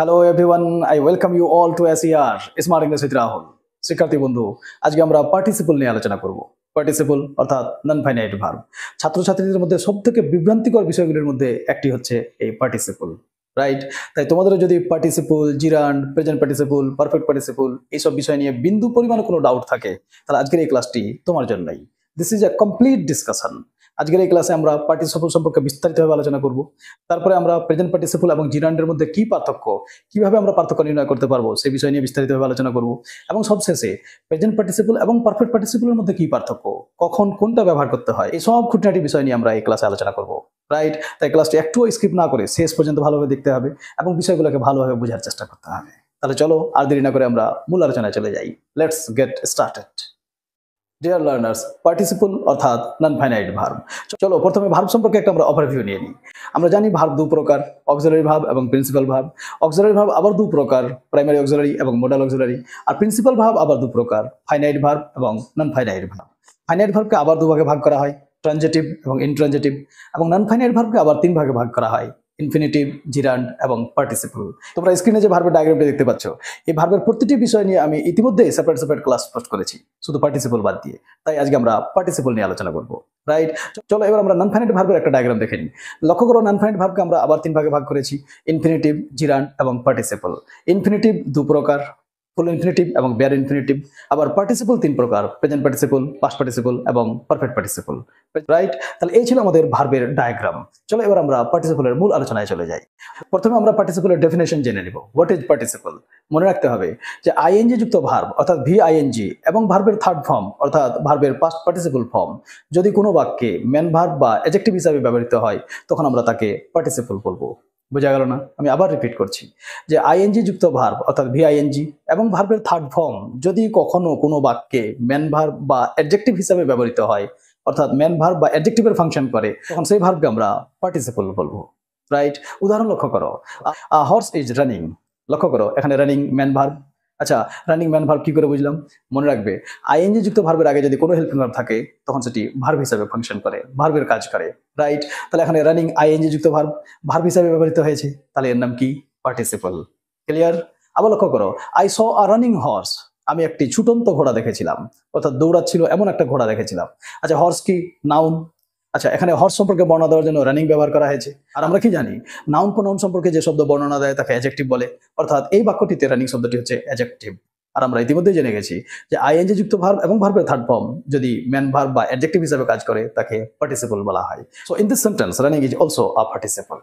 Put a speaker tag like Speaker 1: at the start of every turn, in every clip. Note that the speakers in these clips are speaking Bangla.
Speaker 1: Hello everyone I welcome you all to ace your smart English with Rahul শিক্ষার্থী বন্ধু আজকে আমরা পার্টিসিপল নিয়ে আলোচনা করব পার্টিসিপল অর্থাৎ নন ফাইনাইট ভার্ব ছাত্রছাত্রীদের মধ্যে সবথেকে বিভ্রান্তিকর বিষয়গুলির মধ্যে একটি হচ্ছে এই পার্টিসিপল রাইট তাই তোমাদের যদি participle gerund present participle perfect participle এইসব বিষয় নিয়ে বিন্দু পরিমাণে কোনো ডাউট থাকে তাহলে আজকের এই ক্লাসটি তোমার জন্যই this is a complete discussion আজকের এই ক্লাসে আমরা পার্টিসিপল সম্পর্কে বিস্তারিতভাবে আলোচনা করব তারপরে আমরা প্রেজেন্ট পার্টিসিপল এবং জিরান্ডের মধ্যে কি পার্থক্য কিভাবে আমরা পার্থক্য নির্ণয় করতে পারবো সেই বিষয় নিয়ে বিস্তারিতভাবে আলোচনা করব এবং সবশেষে প্রেজেন্ট পার্টিসিপল এবং পারফেক্ট পার্টিসিপলের মধ্যে কি পার্থক্য কখন কোনটা ব্যবহার করতে হয় এই সব খুঁটিনাটি বিষয় নিয়ে আমরা এই ক্লাসে আলোচনা করব রাইট তাই ক্লাসটি একটুও স্কিপ না করে শেষ পর্যন্ত ভালোভাবে দেখতে হবে এবং বিষয়গুলোকে ভালোভাবে বোঝার চেষ্টা করতে হবে তাহলে চলো আর দেরি না করে আমরা মূল আলোচনায় চলে যাই let's get started dear learners participle অর্থাৎ নন ফাইনাইট ভার্ব চলো প্রথমে ভার্ব সম্পর্কে একটা আমরা ওভারভিউ নিয়ে নিই আমরা জানি ভার্ব দু প্রকার অক্সিলারি ভাব এবং প্রিন্সিপাল ভাব অক্সিলারি ভাব আবার দু প্রকার প্রাইমারি অক্সিলারি এবং মোডাল অক্সিলারি আর প্রিন্সিপাল ভাব আবার দু প্রকার ফাইনাইট ভার্ব এবং নন ফাইনাইট ভাব ফাইনাইট ভার্বকে আবার দুভাগে ভাগ করা হয় ট্রানজেটিভ এবং ইনট্রানজেটিভ এবং নন ফাইনাইট ভার্বকে আবার তিন ভাগে ভাগ করা হয় ইনফিনিটিভ জিরান এবং পার্টিসিপল তোমরা স্ক্রিনে যে ভার্বের ডায়াগ্রামটা দেখতে পাচ্ছ এই ভার্বের প্রতিটি বিষয় নিয়ে আমি ইতিমধ্যে সেপারেট সেপারেট ক্লাস পোস্ট করেছি শুধু পার্টিসিপল বাদ দিয়ে তাই আজকে আমরা পার্টিসিপল নিয়ে আলোচনা করবো রাইট চলো এবার আমরা ননফাইনাইট ভার্বের একটা ডায়াগ্রাম দেখে নিই লক্ষ্য করো ননফাইনাইট ভার্বকে আমরা আবার তিন ভাগে ভাগ করেছি ইনফিনিটিভ জিরান এবং পার্টিসিপল ইনফিনিটিভ দু প্রকার ফুল ইনফিনিটিভ এবং বেয়ার ইনফিনিটিভ আবার পার্টিসিপল তিন প্রকার প্রেজেন্ট পার্টিসিপল পাস্ট পার্টিসিপল এবং পারফেক্ট পার্টিসিপল রাইট তাহলে এই ছিল আমাদের ভার্বের ডায়াগ্রাম চলো এবার আমরা পার্টিসিপলের মূল আলোচনায় চলে যাই প্রথমে আমরা পার্টিসিপলের ডেফিনেশন জেনে নিব হোয়াট ইজ পার্টিসিপল মনে রাখতে হবে যে আইএনজি যুক্ত ভার্ব অর্থাৎ ভি আইএনজি এবং ভার্বের থার্ড ফর্ম অর্থাৎ ভার্বের পাস্ট পার্টিসিপল ফর্ম যদি কোনো বাক্যে ম্যান ভার্ব বা এজেক্টিভ হিসাবে ব্যবহৃত হয় তখন আমরা তাকে পার্টিসিপল বলবো বোঝা গেল না আমি আবার রিপিট করছি যে আইএনজি যুক্ত ভার্ব অর্থাৎ ভিআইএনজি এবং ভার্বের থার্ড ফর্ম যদি কখনো কোনো বাক্যে ম্যান ভার্ব বা অ্যাডজেক্টিভ হিসাবে ব্যবহৃত হয় অর্থাৎ ম্যান ভার্ব বা অ্যাডজেক্টিভের ফাংশন করে তখন সেই ভার্বকে আমরা পার্টিসিপল বলবো রাইট উদাহরণ লক্ষ্য করো হর্স ইজ রানিং লক্ষ্য করো এখানে রানিং ম্যান ভার্ব আচ্ছা রানিং ম্যান ভার্ব কি করে বুঝলাম মনে রাখবে আইএনজি যুক্ত ভার্বের আগে যদি কোনো হেল্পিং ভার্ব থাকে তখন সেটি ভার্ব হিসাবে ফাংশন করে ভার্বের কাজ করে রাইট তাহলে এখানে রানিং আইএনজি যুক্ত ভার্ব ভার্ব হিসাবে ব্যবহৃত হয়েছে তাহলে এর নাম কি পার্টিসিপল ক্লিয়ার আবার লক্ষ্য করো I saw a running horse আমি একটি ছুটন্ত ঘোড়া দেখেছিলাম অর্থাৎ দৌড়াচ্ছিল এমন একটা ঘোড়া দেখেছিলাম আচ্ছা হর্স কি নাউন আচ্ছা এখানে হর্স সম্পর্কে বর্ণনা দেওয়ার জন্য রানিং ব্যবহার করা হয়েছে আর আমরা কি জানি নাউন প্রোনাউন সম্পর্কে যে শব্দ বর্ণনা দেয় তাকে অ্যাজেক্টিভ বলে অর্থাৎ এই বাক্যটিতে রানিং শব্দটি হচ্ছে অ্যাজেক্টিভ আর আমরা ইতিমধ্যেই জেনে গেছি যে আইএনজি যুক্ত ভার্ব এবং ভার্বের থার্ড ফর্ম যদি ম্যান ভার্ব বা অ্যাডজেক্টিভ হিসাবে কাজ করে তাকে পার্টিসিপল বলা হয় so in this sentence running is also a participle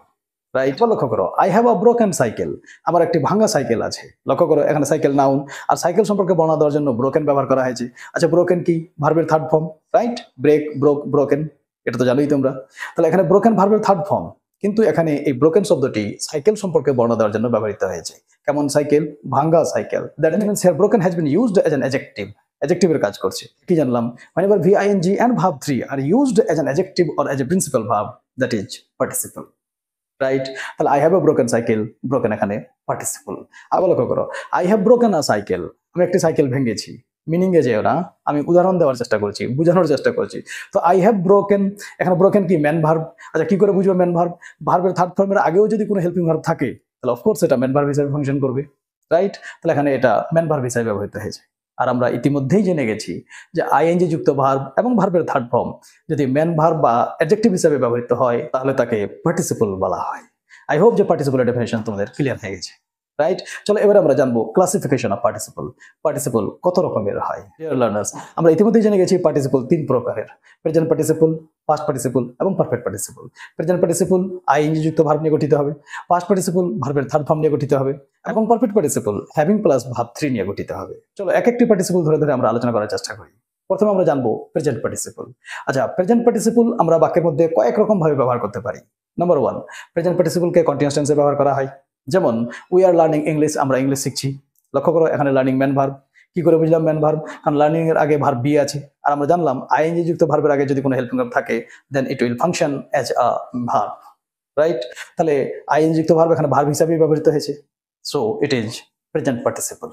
Speaker 1: right বা লক্ষ্য করো I have a broken cycle আমার একটি ভাঙা সাইকেল আছে লক্ষ্য করো এখানে সাইকেল নাউন আর সাইকেল সম্পর্কে বর্ণনা দেওয়ার জন্য ব্রোকেন ব্যবহার করা হয়েছে আচ্ছা ব্রোকেন কি ভার্বের third form right break broke broken এটা তো জানোই তোমরা তাহলে এখানে ব্রোকেন ভার্বের থার্ড ফর্ম কিন্তু এখানে এই ব্রোকেন শব্দটি সাইকেল সম্পর্কে বর্ণনা দেওয়ার জন্য ব্যবহৃত হয়েছে কেমন সাইকেল ভাঙ্গা cycle that means here broken has been used as an adjective অ্যাজেক্টিভের কাজ করছে কি জানলাম মানে N G and verb three are used as an adjective or as a principal verb that is participle right তাহলে I have a broken cycle broken এখানে পার্টিসিপল আবার লক্ষ্য করো I have broken a cycle আমি একটি সাইকেল ভেঙেছি মিনিংয়ে যেও না আমি উদাহরণ দেওয়ার চেষ্টা করছি বোঝানোর চেষ্টা করছি তো আই হ্যাভ ব্রোকেন এখানে ব্রোকেন কি ম্যান ভার্ব আচ্ছা কী করে বুঝবো ম্যান ভার্ব ভার্বের থার্ড ফর্মের আগেও যদি কোনো হেল্পিং ভার্ব থাকে তাহলে অফকোর্স এটা ম্যান ভার্ব হিসাবে ফাংশন করবে রাইট তাহলে এখানে এটা ম্যান ভার্ব হিসাবে ব্যবহৃত হয়েছে আর আমরা ইতিমধ্যেই জেনে গেছি যে আইএনজি যুক্ত ভার্ব এবং ভার্বের থার্ড ফর্ম যদি ম্যান ভার্ব বা অ্যাডজেক্টিভ হিসাবে ব্যবহৃত হয় তাহলে তাকে পার্টিসিপল বলা হয় আই হোপ যে পার্টিসিপলের ডেফিনেশন তোমাদের ক্লিয়ার হয়ে গেছে রাইট চলো এবার আমরা জানবো ক্লাসিফিকেশন অফ পার্টিসিপল পার্টিসিপল কত রকমের হয় ডিয়ার লার্নার্স আমরা ইতিমধ্যেই জেনে গেছি পার্টিসিপল তিন প্রকারের প্রেজেন্ট পার্টিসিপল পাস্ট পার্টিসিপল এবং perfect participle present participle ING যুক্ত ভার্ব নিয়ে গঠিত হবে পাস্ট পার্টিসিপল ভার্বের থার্ড ফর্ম নিয়ে গঠিত হবে এবং perfect participle having plus verb three নিয়ে গঠিত হবে চলো এক একটি পার্টিসিপল ধরে ধরে আমরা আলোচনা করার চেষ্টা করি প্রথমে আমরা জানবো প্রেজেন্ট পার্টিসিপল আচ্ছা প্রেজেন্ট পার্টিসিপল আমরা বাক্যের মধ্যে কয়েক রকম ভাবে ব্যবহার করতে পারি নাম্বার ওয়ান প্রেজেন্ট পার্টিসিপলকে কন্টিনিউস টেন্সে ব্যবহার করা হয় যেমন উই আর লার্নিং ইংলিশ আমরা ইংলিশ শিখছি লক্ষ্য করো এখানে লার্নিং ম্যান ভার্ব কি করে বুঝলাম ম্যান ভার্ব কারণ লার্নিং এর আগে ভার্ব বি আছে আর আমরা জানলাম আইএনজি যুক্ত ভার্বের আগে যদি কোনো হেল্পিং ভার্ব থাকে then it will function as a verb right তাহলে আইএনজি যুক্ত ভার্ব এখানে ভার্ব হিসাবে ব্যবহৃত হয়েছে so it is present participle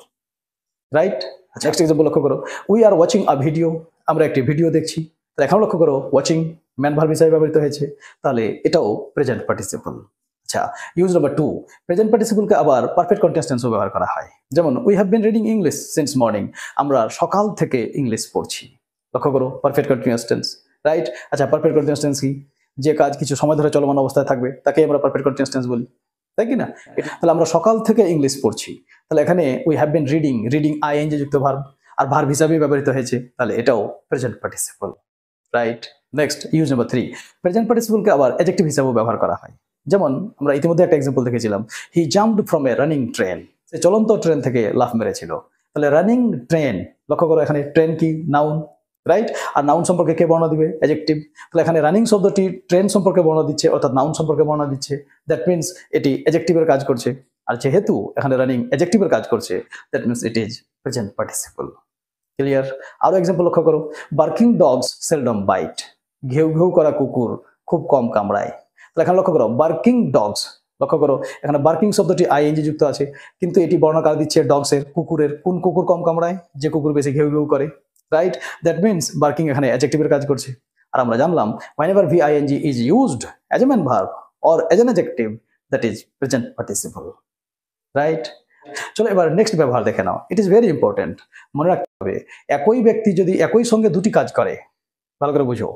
Speaker 1: right আচ্ছা নেক্সট এক্সাম্পল লক্ষ্য করো we are watching a video আমরা একটি ভিডিও দেখছি তাহলে এখন লক্ষ্য করো ওয়াচিং ম্যান ভার্ব হিসাবে ব্যবহৃত হয়েছে তাহলে এটাও প্রেজেন্ট পার্টিসিপল আচ্ছা ইউজ নাম্বার টু প্রেজেন্ট পার্টিসিপলকে আবার পারফেক্ট কন্টেস্টেন্সও ব্যবহার করা হয় যেমন we have been reading English since morning আমরা সকাল থেকে ইংলিশ পড়ছি লক্ষ্য করো পারফেক্ট কন্টিনিউস রাইট আচ্ছা পারফেক্ট কন্টিনিউস কি যে কাজ কিছু সময় ধরে চলমান অবস্থায় থাকবে তাকে আমরা পারফেক্ট কন্টিনিউস বলি তাই কি না হ্যাঁ। তাহলে আমরা সকাল থেকে ইংলিশ পড়ছি তাহলে এখানে we have been reading reading I NG যুক্ত ভার্ব আর ভার্ব হিসাবে ব্যবহৃত হয়েছে তাহলে এটাও present participle right next use number three present পার্টিসিপলকে আবার এজেক্টিভ হিসাবেও ব্যবহার করা হয় যেমন আমরা ইতিমধ্যে একটা এক্সাম্পল দেখেছিলাম he jumped from a running train সে চলন্ত ট্রেন থেকে লাফ মেরেছিল তাহলে রানিং ট্রেন লক্ষ্য করো এখানে ট্রেন কি নাউন রাইট আর নাউন সম্পর্কে কে বর্ণনা দিবে অ্যাজেক্টিভ তাহলে এখানে রানিং শব্দটি ট্রেন সম্পর্কে বর্ণনা দিচ্ছে অর্থাৎ নাউন সম্পর্কে বর্ণনা দিচ্ছে দ্যাট মিনস এটি অ্যাজেক্টিভের কাজ করছে আর যেহেতু এখানে রানিং অ্যাজেক্টিভের কাজ করছে that means it is present participle clear আরও এক্সাম্পল লক্ষ্য করো বার্কিং ডগস সেলডম বাইট ঘেউ ঘেউ করা কুকুর খুব কম কামড়ায় এখানে লক্ষ্য করো বার্কিং ডগস লক্ষ্য করো এখানে বার্কিং শব্দটি আইএনজি যুক্ত আছে কিন্তু এটি বর্ণাকার দিচ্ছে ডগসের কুকুরের কোন কুকুর কম কামড়ায় যে কুকুর বেশি ঘেউ ঘেউ করে রাইট দ্যাট মিনস বার্কিং এখানে অ্যাজেক্টিভের কাজ করছে আর আমরা জানলাম whenever V ING is used as a main verb or as an adjective that is present participle right চলো এবার নেক্সট ব্যবহার দেখে নাও ইট ইজ ভেরি ইম্পর্টেন্ট মনে রাখতে হবে একই ব্যক্তি যদি একই সঙ্গে দুটি কাজ করে ভালো করে বুঝো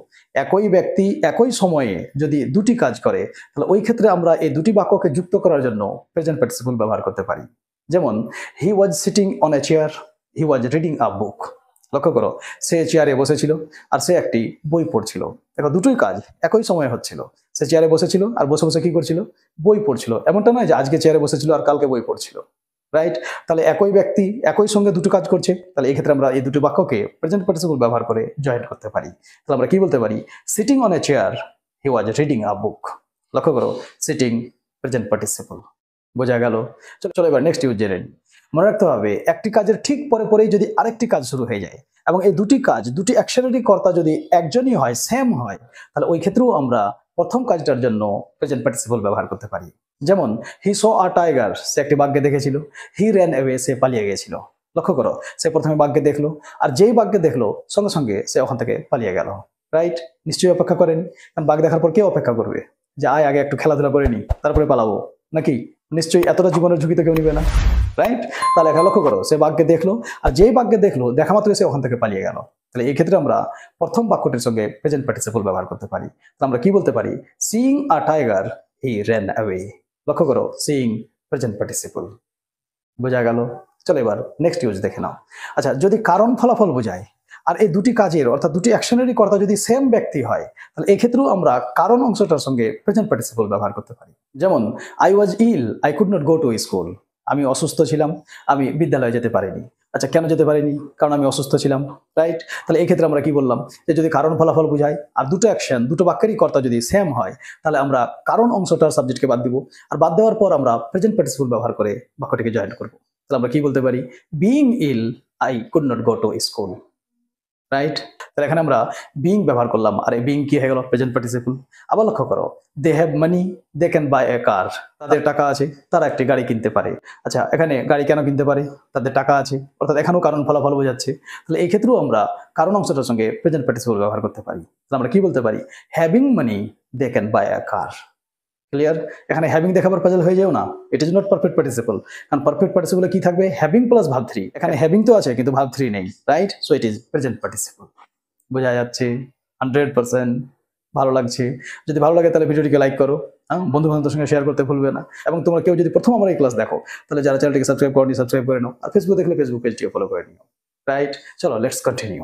Speaker 1: একই ব্যক্তি একই সময়ে যদি দুটি কাজ করে তাহলে ওই ক্ষেত্রে আমরা এই দুটি বাক্যকে যুক্ত করার জন্য প্রেজেন্ট পার্টিসিপল ব্যবহার করতে পারি যেমন he was sitting on a chair he was reading a book লক্ষ্য করো সে চেয়ারে বসেছিল আর সে একটি বই পড়ছিল দেখো দুটোই কাজ একই সময়ে হচ্ছিল সে চেয়ারে বসেছিল আর বসে বসে কি করছিল বই পড়ছিল এমনটা নয় যে আজকে চেয়ারে বসেছিল আর কালকে বই পড়ছিল রাইট তাহলে একই ব্যক্তি একই সঙ্গে দুটো কাজ করছে তাহলে এক্ষেত্রে আমরা এই দুটো বাক্যকে প্রেজেন্ট পার্টিসিপল ব্যবহার করে জয়েন করতে পারি তাহলে আমরা কি বলতে পারি sitting on a chair he was reading a book লক্ষ্য করো সিটিং প্রেজেন্ট পার্টিসিপল বোঝা গেল চলো চলো এবার নেক্সট ইউজ জেনে মনে রাখতে হবে একটি কাজের ঠিক পরে পরেই যদি আরেকটি কাজ শুরু হয়ে যায় এবং এই দুটি কাজ দুটি অ্যাকশনারি কর্তা যদি একজনই হয় সেম হয় তাহলে ওই ক্ষেত্রেও আমরা প্রথম কাজটার জন্য প্রেজেন্ট পার্টিসিপল ব্যবহার করতে পারি যেমন হি সো আ টাইগার সে একটি বাঘকে দেখেছিল হি রেন অ্যাওয়ে সে পালিয়ে গিয়েছিল লক্ষ্য করো সে প্রথমে বাঘকে দেখলো আর যেই বাঘকে দেখলো সঙ্গে সঙ্গে সে ওখান থেকে পালিয়ে গেল রাইট নিশ্চয়ই অপেক্ষা করেন কারণ বাঘ দেখার পর কেউ অপেক্ষা করবে যে আয় আগে একটু খেলাধুলা করে নি তারপরে পালাবো নাকি নিশ্চয়ই এতটা জীবনের ঝুঁকি তো কেউ নিবে না রাইট তাহলে একটা লক্ষ্য করো সে বাঘকে দেখলো আর যেই বাঘকে দেখলো দেখা মাত্রই সে ওখান থেকে পালিয়ে গেল তাহলে এই ক্ষেত্রে আমরা প্রথম বাক্যটির সঙ্গে প্রেজেন্ট পার্টিসিপল ব্যবহার করতে পারি তাহলে আমরা কি বলতে পারি seeing a tiger he ran away লক্ষ্য করো সিং প্রেজেন্ট পার্টিসিপল বোঝা গেল চলো এবার নেক্সট ইউজ দেখে নাও আচ্ছা যদি কারণ ফলাফল বোঝায় আর এই দুটি কাজের অর্থাৎ দুটি অ্যাকশনেরই কর্তা যদি সেম ব্যক্তি হয় তাহলে এক্ষেত্রেও আমরা কারণ অংশটার সঙ্গে প্রেজেন্ট পার্টিসিপল ব্যবহার করতে পারি যেমন I was ill I could not go to school আমি অসুস্থ ছিলাম আমি বিদ্যালয়ে যেতে পারিনি আচ্ছা কেন যেতে পারিনি কারণ আমি অসুস্থ ছিলাম রাইট তাহলে এক্ষেত্রে আমরা কি বললাম যে যদি কারণ ফলাফল বুঝায় আর দুটো অ্যাকশন দুটো বাক্যেরই কর্তা যদি সেম হয় তাহলে আমরা কারণ অংশটার সাবজেক্টকে বাদ দিব আর বাদ দেওয়ার পর আমরা প্রেজেন্ট পার্টিসিপল ব্যবহার করে বাক্যটিকে জয়েন করব তাহলে আমরা কি বলতে পারি being ill I could not go to school right তাহলে এখানে আমরা বিং ব্যবহার করলাম আর এই বিং কি হয়ে গেল প্রেজেন্ট পার্টিসিপল আবার লক্ষ্য করো they have money they can buy a car তাদের টাকা আছে তারা একটি গাড়ি কিনতে পারে আচ্ছা এখানে গাড়ি কেন কিনতে পারে তাদের টাকা আছে অর্থাৎ এখানেও কারণ ফলাফল বোঝাচ্ছে তাহলে এই ক্ষেত্রেও আমরা কারণ অংশটার সঙ্গে প্রেজেন্ট পার্টিসিপল ব্যবহার করতে পারি তাহলে আমরা কি বলতে পারি having money they can buy a car clear এখানে হ্যাভিং দেখাবার পাজল হয়ে যাও না it is not perfect participle কারণ পারফেক্ট পার্টিসিপলে কি থাকবে হ্যাভিং প্লাস ভাব থ্রি এখানে হ্যাভিং তো আছে কিন্তু ভাব থ্রি নেই right so it is present participle বোঝা যাচ্ছে হান্ড্রেড পার্সেন্ট ভালো লাগছে যদি ভালো লাগে তাহলে ভিডিওটিকে লাইক করো বন্ধু বান্ধবের সঙ্গে শেয়ার করতে ভুলবে না এবং তোমরা কেউ যদি প্রথম আমার এই ক্লাস দেখো তাহলে যারা চ্যানেলটিকে সাবস্ক্রাইব করনি সাবস্ক্রাইব করে নাও আর ফেসবুক দেখলে ফেসবুক পেজটিকে ফলো করে নিও রাইট চলো লেটস কন্টিনিউ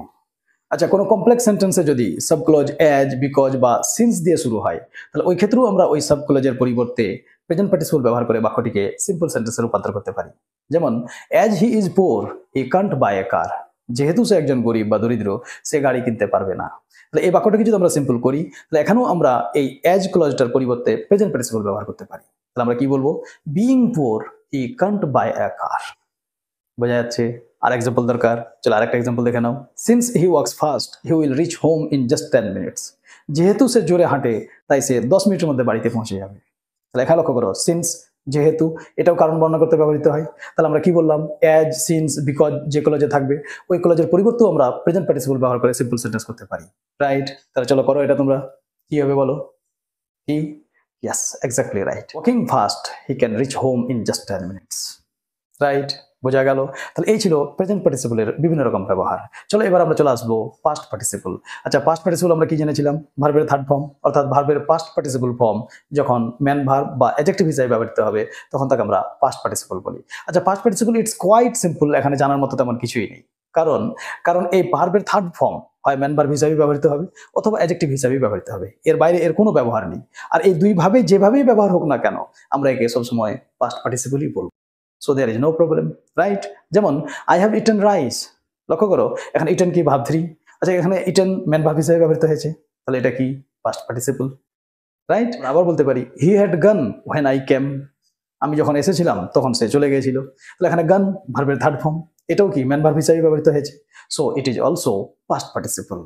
Speaker 1: আচ্ছা কোনো কমপ্লেক্স সেন্টেন্সে যদি সাবক্লজ অ্যাজ বিকজ বা সিন্স দিয়ে শুরু হয় তাহলে ওই ক্ষেত্রেও আমরা ওই সাবক্লজের পরিবর্তে প্রেজেন্ট পার্টিসিপল ব্যবহার করে বাক্যটিকে সিম্পল সেন্টেন্সে রূপান্তর করতে পারি যেমন as he is poor he can't buy a car যেহেতু সে একজন গরিব বা দরিদ্র সে গাড়ি কিনতে পারবে না তাহলে এই বাক্যটাকে যদি আমরা সিম্পল করি তাহলে এখানেও আমরা এই অ্যাজ ক্লজটার পরিবর্তে প্রেজেন্ট প্রিন্সিপাল ব্যবহার করতে পারি তাহলে আমরা কি বলবো being poor he can't buy a car বোঝা যাচ্ছে আর এক্সাম্পল দরকার চলো আরেকটা এক্সাম্পল দেখে নাও since he works fast he will reach home in just ten minutes যেহেতু সে জোরে হাঁটে তাই সে দশ মিনিটের মধ্যে বাড়িতে পৌঁছে যাবে তাহলে লেখা লক্ষ্য করো সিন্স যেহেতু এটাও কারণ বর্ণনা করতে ব্যবহৃত হয় তাহলে আমরা কি বললাম অ্যাজ সিন্স বিকজ যে কলেজে থাকবে ওই কলেজের পরিবর্তেও আমরা প্রেজেন্ট পার্টিসিপল ব্যবহার করে সিম্পল সেন্টেন্স করতে পারি রাইট তাহলে চলো করো এটা তোমরা কি হবে বলো কি yes exactly right walking fast he can reach home in just ten minutes right বোঝা গেল তাহলে এই ছিল প্রেজেন্ট পার্টিসিপলের বিভিন্ন রকম ব্যবহার চলো এবার আমরা চলে আসবো পাস্ট পার্টিসিপল আচ্ছা পাস্ট পার্টিসিপল আমরা কি জেনেছিলাম ভার্বের থার্ড ফর্ম অর্থাৎ ভার্বের পাস্ট পার্টিসিপল ফর্ম যখন ম্যান ভার্ব বা এজেক্টিভ হিসাবে ব্যবহৃত হবে তখন তাকে আমরা পাস্ট পার্টিসিপল বলি আচ্ছা past participle it's quite simple এখানে জানার মতো তেমন কিছুই নেই কারণ কারণ এই ভার্বের থার্ড ফর্ম হয় ভার্ব হিসাবেই ব্যবহৃত হবে অথবা অ্যাজেক্টিভ হিসাবেই ব্যবহৃত হবে এর বাইরে এর কোনো ব্যবহার নেই আর এই দুইভাবে যেভাবেই ব্যবহার হোক না কেন আমরা একে সবসময় পাস্ট পার্টিসিপলই বলবো so there is no problem right যেমন আই হ্যাভ ইটেন রাইস লক্ষ্য করো এখানে ইটেন কি থ্রি আচ্ছা এখানে ইটেন ম্যান ভাব হিসেবে ব্যবহৃত হয়েছে তাহলে এটা কি পাস্ট পার্টিসিপল রাইট আবার বলতে পারি he had gone when I came আমি যখন এসেছিলাম তখন সে চলে গিয়েছিল তাহলে এখানে গান ভার্বের থার্ড ফর্ম এটাও কি ম্যান ভার্ব হিসাবে ব্যবহৃত হয়েছে so it is also past participle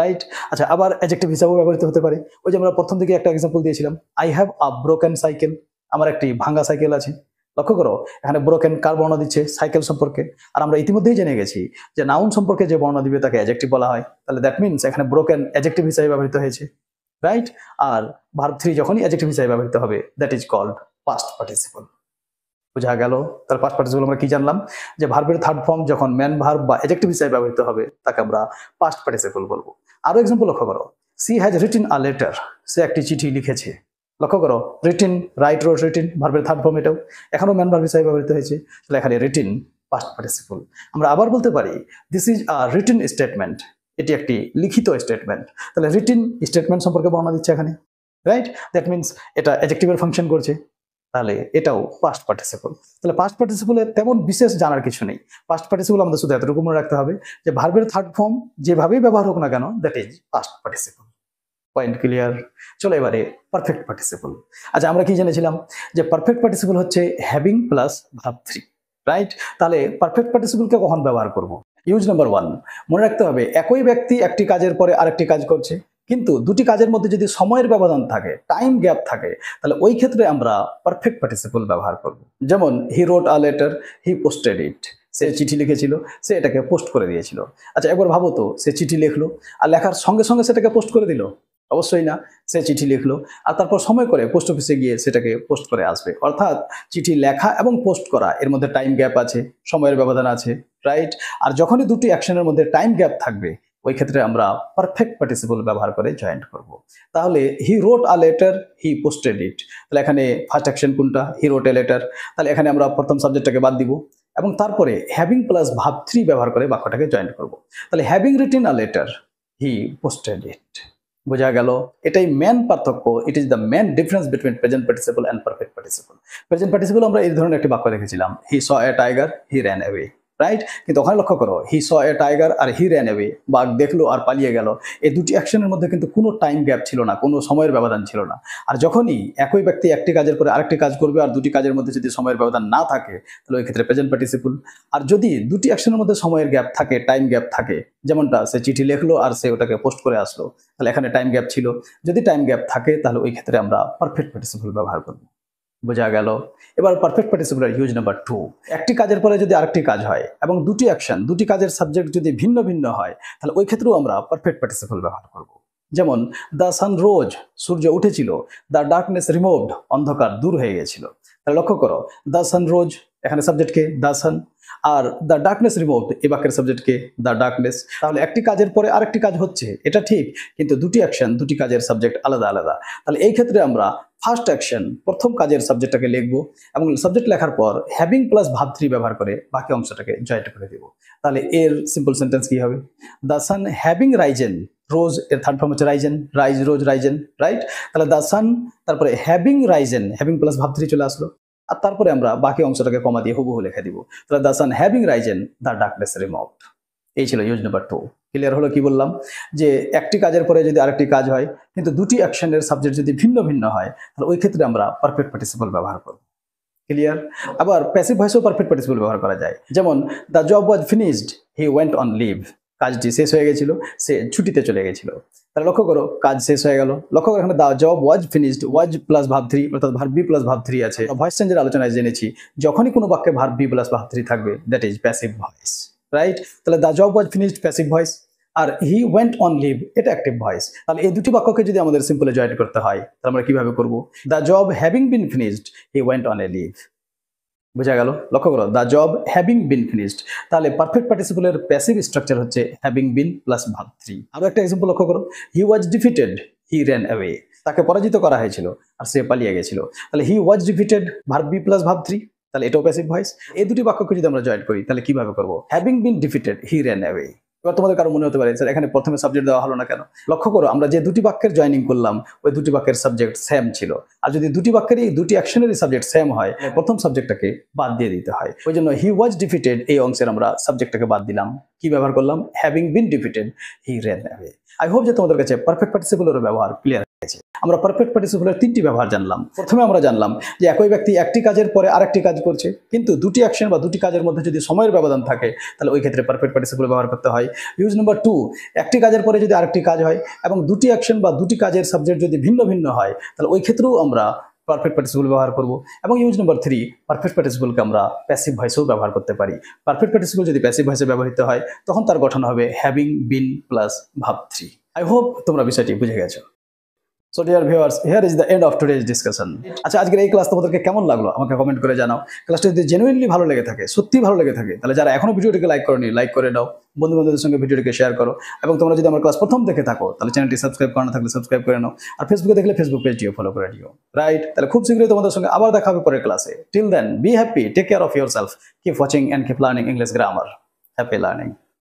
Speaker 1: right আচ্ছা আবার অ্যাজেক্টিভ হিসাবেও ব্যবহৃত হতে পারে ওই যে আমরা প্রথম দিকে একটা এক্সাম্পল দিয়েছিলাম I have a broken cycle আমার একটি ভাঙ্গা সাইকেল আছে লক্ষ্য করো এখানে ব্রোকেন কার বর্ণনা দিচ্ছে সাইকেল সম্পর্কে আর আমরা ইতিমধ্যেই জেনে গেছি যে নাউন সম্পর্কে যে বর্ণনা দিবে তাকে অ্যাজেক্টিভ বলা হয় তাহলে দ্যাট মিনস এখানে ব্রোকেন অ্যাজেক্টিভ হিসাবে ব্যবহৃত হয়েছে রাইট আর ভার্ব থ্রি যখনই অ্যাজেক্টিভ হিসাবে ব্যবহৃত হবে that is called past participle বোঝা গেল তার পাস্ট পার্টিসিপল আমরা কি জানলাম যে ভার্বের থার্ড ফর্ম যখন ম্যান ভার্ব বা অ্যাজেক্টিভ হিসাবে ব্যবহৃত হবে তাকে আমরা পাস্ট পার্টিসিপল বলবো আরো এক্সাম্পল লক্ষ্য করো she has written a letter সে একটি চিঠি লিখেছে লক্ষ্য করো রিটিন রাইট রোড রিটিন ভার্বের থার্ড ফর্ম এটাও এখনও ম্যান ভার্ব হিসাবে ব্যবহৃত হয়েছে তাহলে এখানে রিটিন পাস্ট পার্টিসিপল আমরা আবার বলতে পারি this is a written statement এটি একটি লিখিত স্টেটমেন্ট তাহলে রিটিন স্টেটমেন্ট সম্পর্কে বর্ণনা দিচ্ছে এখানে রাইট দ্যাট মিনস এটা এজেক্টিভের ফাংশন করছে তাহলে এটাও পাস্ট পার্টিসিপল তাহলে পাস্ট পার্টিসিপলে তেমন বিশেষ জানার কিছু নেই পাস্ট পার্টিসিপল আমাদের শুধু এতটুকু মনে রাখতে হবে যে ভার্বের থার্ড ফর্ম যেভাবেই ব্যবহার হোক না কেন that is past participle point clear চলো এবারে পারফেক্ট পার্টিসিপল আচ্ছা আমরা কি জেনেছিলাম যে পারফেক্ট পার্টিসিপল হচ্ছে having plus verb three right তাহলে পারফেক্ট পার্টিসিপলকে কখন ব্যবহার করব ইউজ নাম্বার ওয়ান মনে রাখতে হবে একই ব্যক্তি একটি কাজের পরে আরেকটি কাজ করছে কিন্তু দুটি কাজের মধ্যে যদি সময়ের ব্যবধান থাকে টাইম গ্যাপ থাকে তাহলে ওই ক্ষেত্রে আমরা পারফেক্ট পার্টিসিপল ব্যবহার করব যেমন হি রোট আ লেটার হি পোস্টেড ইট সে চিঠি লিখেছিল সে এটাকে পোস্ট করে দিয়েছিল আচ্ছা একবার ভাবো তো সে চিঠি লিখলো আর লেখার সঙ্গে সঙ্গে সেটাকে পোস্ট করে দিল অবশ্যই না সে চিঠি লিখলো আর তারপর সময় করে পোস্ট অফিসে গিয়ে সেটাকে পোস্ট করে আসবে অর্থাৎ চিঠি লেখা এবং পোস্ট করা এর মধ্যে টাইম গ্যাপ আছে সময়ের ব্যবধান আছে রাইট আর যখনই দুটি অ্যাকশনের মধ্যে টাইম গ্যাপ থাকবে ওই ক্ষেত্রে আমরা পারফেক্ট পার্টিসিপল ব্যবহার করে জয়েন্ট করব। তাহলে হি রোট আ লেটার হি পোস্টেড ইট তাহলে এখানে ফার্স্ট অ্যাকশন কোনটা হি রোট এ লেটার তাহলে এখানে আমরা প্রথম সাবজেক্টটাকে বাদ দিব এবং তারপরে হ্যাভিং প্লাস ভাব থ্রি ব্যবহার করে বাক্যটাকে জয়েন্ট করব। তাহলে having written a letter he posted it বোঝা গেল এটাই মেন পার্থক্য it is the main difference between present participle and perfect participle present participle আমরা এই ধরনের একটি বাক্য দেখেছিলাম he saw a tiger he ran away right কিন্তু ওখানে লক্ষ্য করো হি স এ টাইগার আর হি র্যান অ্যাওয়ে বাঘ দেখলো আর পালিয়ে গেল এই দুটি অ্যাকশনের মধ্যে কিন্তু কোনো টাইম গ্যাপ ছিল না কোনো সময়ের ব্যবধান ছিল না আর যখনই একই ব্যক্তি একটি কাজের পরে আরেকটি কাজ করবে আর দুটি কাজের মধ্যে যদি সময়ের ব্যবধান না থাকে তাহলে ওই ক্ষেত্রে প্রেজেন্ট পার্টিসিপুল আর যদি দুটি অ্যাকশনের মধ্যে সময়ের গ্যাপ থাকে টাইম গ্যাপ থাকে যেমনটা সে চিঠি লেখলো আর সে ওটাকে পোস্ট করে আসলো তাহলে এখানে টাইম গ্যাপ ছিল যদি টাইম গ্যাপ থাকে তাহলে ওই ক্ষেত্রে আমরা পারফেক্ট পার্টিসিপুল ব্যবহার করবো বোঝা গেল এবার perfect participle use number two একটি কাজের পরে যদি আরেকটি কাজ হয় এবং দুটি অ্যাকশন দুটি কাজের সাবজেক্ট যদি ভিন্ন ভিন্ন হয় তাহলে ওই ক্ষেত্রেও আমরা পারফেক্ট পার্টিসিপুল ব্যবহার করব যেমন দ্য সান রোজ সূর্য উঠেছিল দ্য ডার্কনেস রিমুভড অন্ধকার দূর হয়ে গেছিল তাহলে লক্ষ্য করো দ্য সান রোজ এখানে সাবজেক্টকে দ্য সান আর দ্য ডার্কনেস রিমোভ এ বাক্যের সাবজেক্টকে দ্য ডার্কনেস তাহলে একটি কাজের পরে আরেকটি কাজ হচ্ছে এটা ঠিক কিন্তু দুটি অ্যাকশন দুটি কাজের সাবজেক্ট আলাদা আলাদা তাহলে এই ক্ষেত্রে আমরা ফার্স্ট অ্যাকশন প্রথম কাজের সাবজেক্টটাকে লিখব এবং সাবজেক্ট লেখার পর হ্যাভিং প্লাস ভাব থ্রি ব্যবহার করে বাকি অংশটাকে জয়েন্ট করে দেব তাহলে এর সিম্পল সেন্টেন্স কী হবে the sun having risen rose এর থার্ড ফর্ম হচ্ছে risen rise rose risen right তাহলে দ্য সান তারপরে having risen having plus verb three চলে আসলো আর তারপরে আমরা বাকি অংশটাকে কমা দিয়ে হুবহু লেখা দিব তাহলে the sun having risen the darkness remove এই ছিল ইউজ নাম্বার টু ক্লিয়ার হলো কি বললাম যে একটি কাজের পরে যদি আরেকটি কাজ হয় কিন্তু দুটি অ্যাকশনের সাবজেক্ট যদি ভিন্ন ভিন্ন হয় তাহলে ওই ক্ষেত্রে আমরা পারফেক্ট পার্টিসিপল ব্যবহার করব ক্লিয়ার আবার প্যাসিভ ভয়েসেও পারফেক্ট পার্টিসিপল ব্যবহার করা যায় যেমন the job was finished he went on leave কাজটি শেষ হয়ে গেছিল সে ছুটিতে চলে গেছিল তাহলে লক্ষ্য করো কাজ শেষ হয়ে গেল লক্ষ্য করো এখানে the job was finished was plus verb three অর্থাৎ verb be plus verb three আছে ভয়েস চেঞ্জের আলোচনায় জেনেছি যখনই কোনো বাক্যে verb be plus verb three থাকবে that is passive voice right তাহলে the job was finished passive voice আর হি ওয়েন্ট অন লিভ এটা অ্যাক্টিভ ভয়েস তাহলে এই দুটি বাক্যকে যদি আমাদের সিম্পলে জয়েন্ট করতে হয় তাহলে আমরা কীভাবে করবো the job having been finished he went on a leave বোঝা গেল লক্ষ্য করো the job having been finished তাহলে পারফেক্ট পার্টিসিপুলের প্যাসিভ স্ট্রাকচার হচ্ছে having been plus verb three আরও একটা এক্সাম্পল লক্ষ্য করো he was defeated he ran away তাকে পরাজিত করা হয়েছিল আর সে পালিয়ে গেছিল তাহলে he was defeated verb be plus verb three তাহলে এটাও প্যাসিভ ভয়েস এই দুটি বাক্যকে যদি আমরা জয়েন করি তাহলে কিভাবে করবো having been defeated he ran away এবার তোমাদের কারো মনে হতে পারে স্যার এখানে প্রথমে সাবজেক্ট দেওয়া হলো না কেন লক্ষ্য করো আমরা যে দুটি বাক্যের জয়নিং করলাম ওই দুটি বাক্যের সাবজেক্ট সেম ছিল আর যদি দুটি বাক্যেরই দুটি অ্যাকশনেরই সাবজেক্ট সেম হয় প্রথম সাবজেক্টটাকে বাদ দিয়ে দিতে হয় ওই জন্য হি ওয়াজ ডিফিটেড এই অংশের আমরা সাবজেক্টটাকে বাদ দিলাম কি ব্যবহার করলাম having been defeated he ran I hope যে তোমাদের কাছে পারফেক্ট পার্টিসিপুলের ব্যবহার ক্লিয়ার আমরা পারফেক্ট পার্টিসিপুলের তিনটি ব্যবহার জানলাম প্রথমে আমরা জানলাম যে একই ব্যক্তি একটি কাজের পরে আরেকটি কাজ করছে কিন্তু দুটি অ্যাকশন বা দুটি কাজের মধ্যে যদি সময়ের ব্যবধান থাকে তাহলে ওই ক্ষেত্রে পারফেক্ট পার্টিসিপুল ব্যবহার করতে হয় ইউজ নাম্বার টু একটি কাজের পরে যদি আরেকটি কাজ হয় এবং দুটি অ্যাকশন বা দুটি কাজের সাবজেক্ট যদি ভিন্ন ভিন্ন হয় তাহলে ওই ক্ষেত্রেও আমরা পারফেক্ট পার্টিসিপল ব্যবহার করব এবং ইউজ নাম্বার থ্রি পারফেক্ট পার্টিসিপলকে আমরা প্যাসিভ ভয়েসেও ব্যবহার করতে পারি পারফেক্ট পার্টিসিপল যদি প্যাসিভ ভয়েসে ব্যবহৃত হয় তখন তার গঠন হবে having been plus verb three I hope তোমরা বিষয়টি বুঝে গেছো so dear viewers here is the end of today's discussion আচ্ছা আজকের এই ক্লাস তোমাদেরকে কেমন লাগলো আমাকে কমেন্ট করে জানাও ক্লাসটা যদি জেনুইনলি ভালো লেগে থাকে সত্যি ভালো লেগে থাকে তাহলে যারা এখনো ভিডিওটিকে লাইক করেনি লাইক করে নাও বন্ধু বান্ধবদের সঙ্গে ভিডিওটিকে শেয়ার করো এবং তোমরা যদি আমার ক্লাস প্রথম দেখে থাকো তাহলে চ্যানেলটি সাবস্ক্রাইব করানো থাকলে সাবস্ক্রাইব করে নাও আর ফেসবুকে দেখলে ফেসবুক পেজটিও ফলো করে নিও রাইট তাহলে খুব শীঘ্রই তোমাদের সঙ্গে আবার দেখা হবে পরের ক্লাসে till then be happy take care of yourself keep watching and keep learning English grammar happy learning